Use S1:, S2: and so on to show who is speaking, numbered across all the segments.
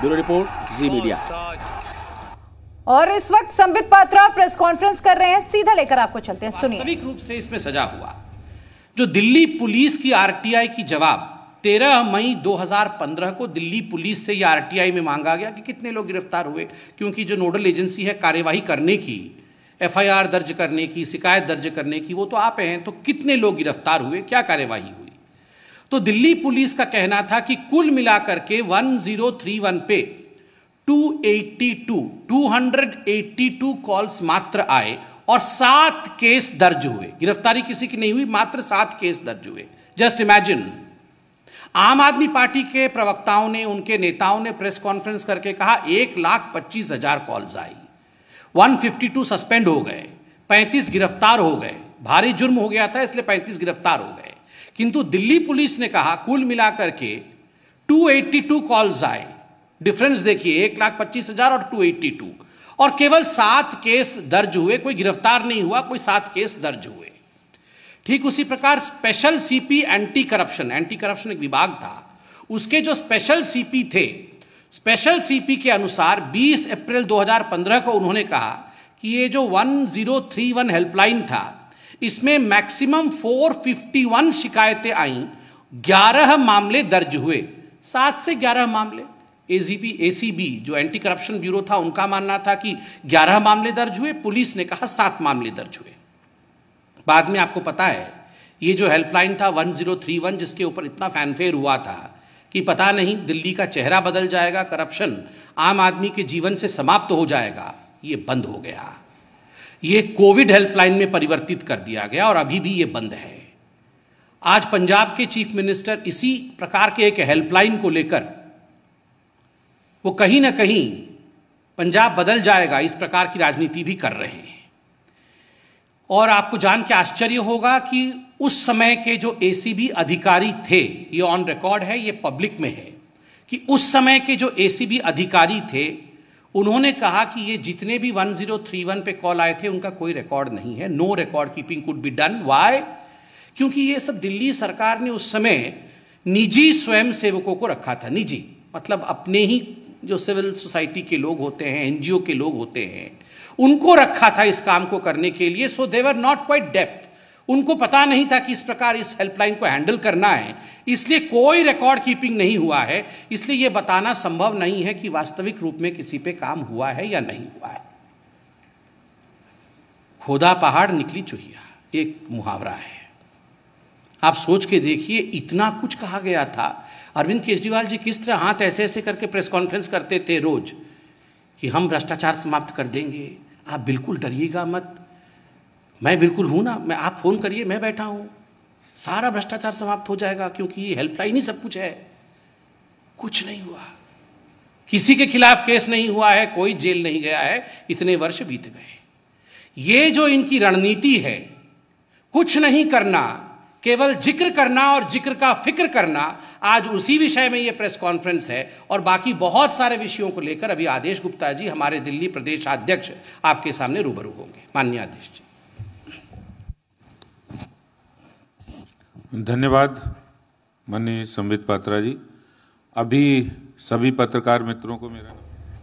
S1: bureau report जी media और इस वक्त संबित पात्रा प्रेस कॉन्फ्रेंस कर रहे हैं सीधा लेकर आपको चलते हैं सुनिए वास्तविक रूप से इसमें सजा हुआ जो दिल्ली पुलिस की आरटीआई की जवाब 13 मई 2015 को दिल्ली पुलिस से यह आरटीआई में मांगा गया कि कितने लोग गिरफ्तार हुए क्योंकि जो नोडल एजेंसी है कार्यवाही करने की एफआईआर दर्ज करने की शिकायत दर्ज करने की वो तो आप हैं तो कितने लोग गिरफ्तार हुए क्या कार्यवाही हुई तो दिल्ली पुलिस का कहना था कि कुल मिलाकर के 1031 पे 282 282 कॉल्स मात्र आए और सात केस दर्ज हुए गिरफ्तारी किसी की नहीं हुई मात्र सात केस दर्ज हुए जस्ट इमेजिन आम आदमी पार्टी के प्रवक्ताओं ने उनके नेताओं ने प्रेस कॉन्फ्रेंस करके कहा एक लाख पच्चीस हजार कॉल्स आई 152 सस्पेंड हो गए 35 गिरफ्तार हो गए भारी जुर्म हो गया था इसलिए 35 गिरफ्तार हो गए किंतु दिल्ली पुलिस ने कहा कुल मिलाकर के 282 कॉल्स आए डिफरेंस देखिए एक लाख पच्चीस हजार और 282 और केवल सात केस दर्ज हुए कोई गिरफ्तार नहीं हुआ कोई सात केस दर्ज हुए ठीक उसी प्रकार special CP anti corruption anti corruption एक विभाग था उसके जो स्पेशल सीपी थे स्पेशल सीपी के अनुसार 20 अप्रैल 2015 को उन्होंने कहा कि ये जो 1031 हेल्पलाइन था इसमें मैक्सिमम 451 शिकायतें आईं 11 मामले दर्ज हुए सात से 11 मामले एजीबी एसीबी जो एंटी करप्शन ब्यूरो था उनका मानना था कि 11 मामले दर्ज हुए पुलिस ने कहा सात मामले दर्ज हुए बाद में आपको पता है ये जो हेल्पलाइन था 1031 जिसके ऊपर इतना फैनफेयर हुआ था कि पता नहीं दिल्ली का चेहरा बदल जाएगा करप्शन आम आदमी के जीवन से समाप्त हो जाएगा ये बंद हो गया ये कोविड हेल्पलाइन में परिवर्तित कर दिया गया और अभी भी ये बंद है आज पंजाब के चीफ मिनिस्टर इसी प्रकार के एक हेल्पलाइन को लेकर वो कहीं ना कहीं पंजाब बदल जाएगा इस प्रकार की राजनीति भी कर रहे हैं और आपको जान के आश्चर्य होगा कि उस समय के जो एसीबी अधिकारी थे ये ऑन रिकॉर्ड है ये पब्लिक में है कि उस समय के जो एसीबी अधिकारी थे उन्होंने कहा कि ये जितने भी 1031 पे कॉल आए थे उनका कोई रिकॉर्ड नहीं है no record keeping could be done why क्योंकि ये सब दिल्ली सरकार ने उस समय निजी स्वयं सेवकों को रखा था निजी मतलब अपने ही जो सिविल सोसाइटी के लोग होते हैं एनजीओ के लोग होते हैं उनको रखा था इस काम को करने के लिए so they're not quite depth उनको पता नहीं था कि इस प्रकार इस हेल्पलाइन को हैंडल करना है इसलिए कोई रिकॉर्ड कीपिंग नहीं हुआ है इसलिए यह बताना संभव नहीं है कि वास्तविक रूप में किसी पे काम हुआ है या नहीं हुआ है खोदा पहाड़ निकली चुहिया एक मुहावरा है आप सोच के देखिए इतना कुछ कहा गया था अरविंद केजरीवाल जी किस तरह हाथ ऐसे ऐसे करके प्रेस कॉन्फ्रेंस करते थे रोज कि हम भ्रष्टाचार समाप्त कर देंगे आप बिल्कुल डरिएगा मत मैं बिल्कुल हूं ना मैं आप फ़ोन करिए मैं बैठा हूं सारा भ्रष्टाचार समाप्त हो जाएगा क्योंकि ये हेल्पलाइन ही सब कुछ है कुछ नहीं हुआ किसी के खिलाफ केस नहीं हुआ है कोई जेल नहीं गया है इतने वर्ष बीत गए ये जो इनकी रणनीति है कुछ नहीं करना केवल जिक्र करना और जिक्र का फिक्र करना आज उसी विषय में ये प्रेस कॉन्फ्रेंस है और बाकी बहुत सारे विषयों को लेकर अभी आदेश गुप्ता जी हमारे दिल्ली प्रदेश अध्यक्ष आपके सामने रूबरू होंगे माननीय आदेश जी धन्यवाद मनी संबित पात्रा जी अभी सभी पत्रकार मित्रों को मेरा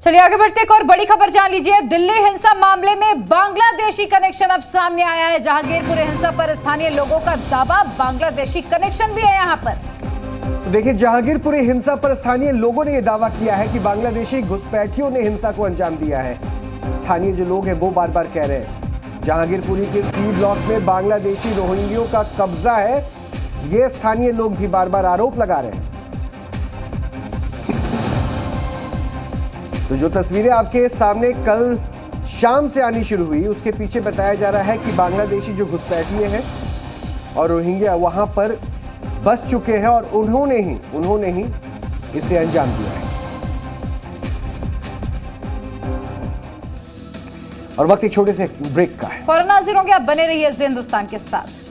S1: चलिए आगे बढ़ते एक और बड़ी खबर जान लीजिए दिल्ली हिंसा मामले में बांग्लादेशी कनेक्शन अब सामने आया है जहांगीरपुर हिंसा पर स्थानीय लोगों का दावा बांग्लादेशी कनेक्शन भी है यहाँ पर
S2: देखिए जहांगीरपुरी हिंसा पर स्थानीय लोगों ने यह दावा किया है कि बांग्लादेशी घुसपैठियों ने हिंसा को अंजाम दिया है स्थानीय जो लोग हैं वो बार बार कह रहे हैं जहांगीरपुरी के सी ब्लॉक में बांग्लादेशी रोहिंग्यों का कब्जा है ये स्थानीय लोग भी बार बार आरोप लगा रहे हैं तो जो तस्वीरें आपके सामने कल शाम से आनी शुरू हुई उसके पीछे बताया जा रहा है कि बांग्लादेशी जो घुसपैठिए हैं और रोहिंग्या वहां पर बस चुके हैं और उन्होंने ही उन्होंने ही इसे अंजाम दिया है और वक्त एक छोटे से ब्रेक का है
S1: फौरन हाजिर के आप बने रहिए हिंदुस्तान के साथ